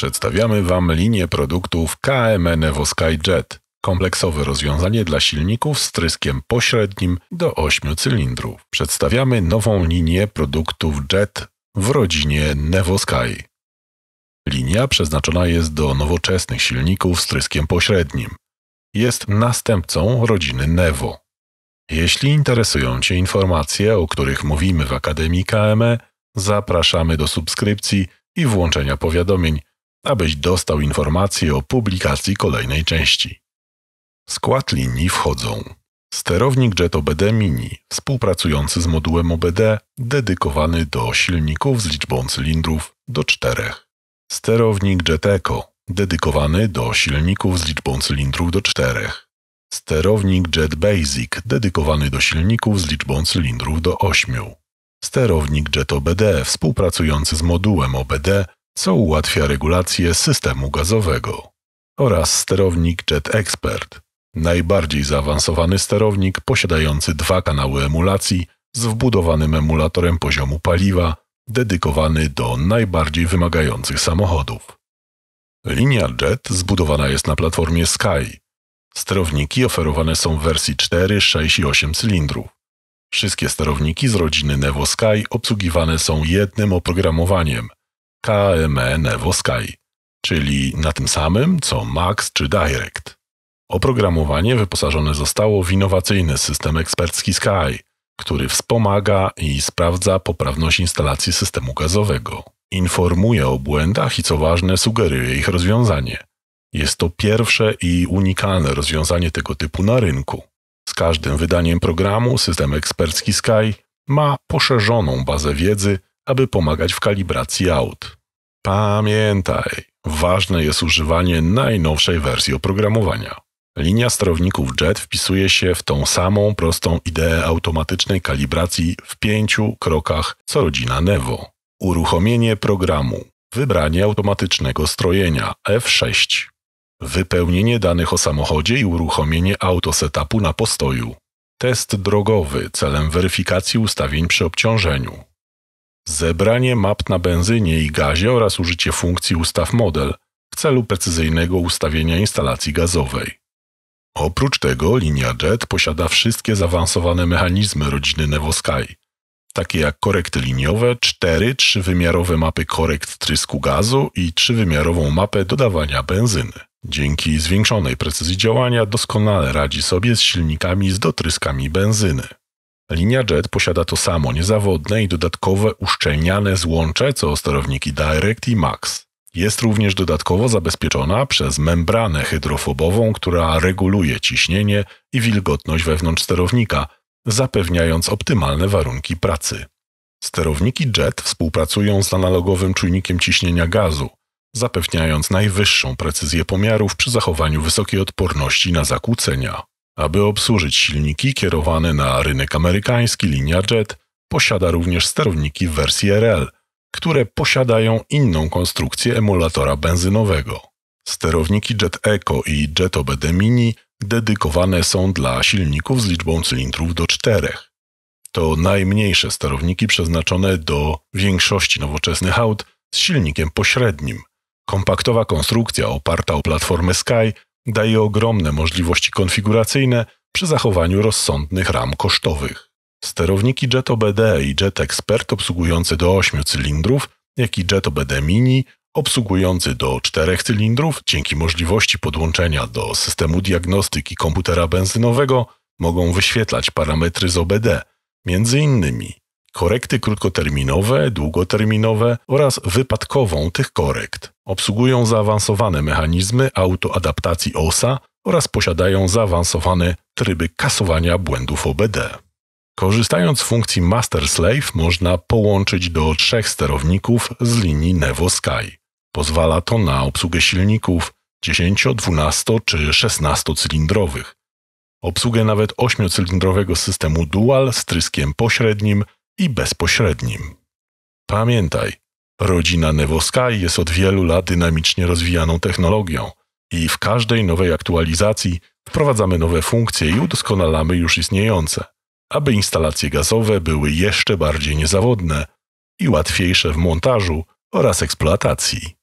Przedstawiamy Wam linię produktów KMN Evo Skyjet. Kompleksowe rozwiązanie dla silników z tryskiem pośrednim do 8 cylindrów. Przedstawiamy nową linię produktów Jet w rodzinie Nevo Sky. Linia przeznaczona jest do nowoczesnych silników z tryskiem pośrednim. Jest następcą rodziny Nevo. Jeśli interesują Cię informacje, o których mówimy w Akademii KME, zapraszamy do subskrypcji i włączenia powiadomień, abyś dostał informację o publikacji kolejnej części. W skład linii wchodzą sterownik Jet OBD Mini, współpracujący z modułem OBD, dedykowany do silników z liczbą cylindrów do czterech. Sterownik Jet Eco, dedykowany do silników z liczbą cylindrów do czterech. Sterownik Jet Basic, dedykowany do silników z liczbą cylindrów do 8. Sterownik Jet OBD, współpracujący z modułem OBD, co ułatwia regulację systemu gazowego, oraz sterownik Jet Expert, najbardziej zaawansowany sterownik posiadający dwa kanały emulacji z wbudowanym emulatorem poziomu paliwa, dedykowany do najbardziej wymagających samochodów. Linia Jet zbudowana jest na platformie Sky. Sterowniki oferowane są w wersji 4, 6 i 8 cylindrów. Wszystkie sterowniki z rodziny Nevo Sky obsługiwane są jednym oprogramowaniem – KME Nevo Sky, czyli na tym samym co Max czy Direct. Oprogramowanie wyposażone zostało w innowacyjny system ekspercki Sky, który wspomaga i sprawdza poprawność instalacji systemu gazowego. Informuje o błędach i co ważne, sugeruje ich rozwiązanie. Jest to pierwsze i unikalne rozwiązanie tego typu na rynku. Z każdym wydaniem programu system ekspercki Sky ma poszerzoną bazę wiedzy aby pomagać w kalibracji aut. Pamiętaj, ważne jest używanie najnowszej wersji oprogramowania. Linia sterowników JET wpisuje się w tą samą prostą ideę automatycznej kalibracji w pięciu krokach co rodzina Nevo. Uruchomienie programu, wybranie automatycznego strojenia F6, wypełnienie danych o samochodzie i uruchomienie Autosetupu na postoju, test drogowy celem weryfikacji ustawień przy obciążeniu, zebranie map na benzynie i gazie oraz użycie funkcji ustaw model w celu precyzyjnego ustawienia instalacji gazowej. Oprócz tego linia JET posiada wszystkie zaawansowane mechanizmy rodziny Nevosky, takie jak korekty liniowe, cztery trzywymiarowe mapy korekt trysku gazu i trzywymiarową mapę dodawania benzyny. Dzięki zwiększonej precyzji działania doskonale radzi sobie z silnikami z dotryskami benzyny. Linia Jet posiada to samo niezawodne i dodatkowe uszczelniane złącze co sterowniki Direct i Max. Jest również dodatkowo zabezpieczona przez membranę hydrofobową, która reguluje ciśnienie i wilgotność wewnątrz sterownika, zapewniając optymalne warunki pracy. Sterowniki JET współpracują z analogowym czujnikiem ciśnienia gazu, zapewniając najwyższą precyzję pomiarów przy zachowaniu wysokiej odporności na zakłócenia. Aby obsłużyć silniki kierowane na rynek amerykański, linia Jet posiada również sterowniki w wersji RL, które posiadają inną konstrukcję emulatora benzynowego. Sterowniki Jet Eco i Jet OBD Mini dedykowane są dla silników z liczbą cylindrów do czterech. To najmniejsze sterowniki przeznaczone do większości nowoczesnych aut z silnikiem pośrednim. Kompaktowa konstrukcja oparta o platformę Sky daje ogromne możliwości konfiguracyjne przy zachowaniu rozsądnych ram kosztowych. Sterowniki Jet OBD i Jet Expert obsługujące do 8 cylindrów, jak i Jet OBD Mini obsługujący do 4 cylindrów dzięki możliwości podłączenia do systemu diagnostyki komputera benzynowego mogą wyświetlać parametry z OBD, m.in. korekty krótkoterminowe, długoterminowe oraz wypadkową tych korekt. Obsługują zaawansowane mechanizmy autoadaptacji OSA oraz posiadają zaawansowane tryby kasowania błędów OBD. Korzystając z funkcji Master Slave można połączyć do trzech sterowników z linii Nevo Sky. Pozwala to na obsługę silników 10, 12 czy 16 cylindrowych, obsługę nawet 8-cylindrowego systemu dual z tryskiem pośrednim i bezpośrednim. Pamiętaj, Rodzina Nevosky jest od wielu lat dynamicznie rozwijaną technologią i w każdej nowej aktualizacji wprowadzamy nowe funkcje i udoskonalamy już istniejące, aby instalacje gazowe były jeszcze bardziej niezawodne i łatwiejsze w montażu oraz eksploatacji.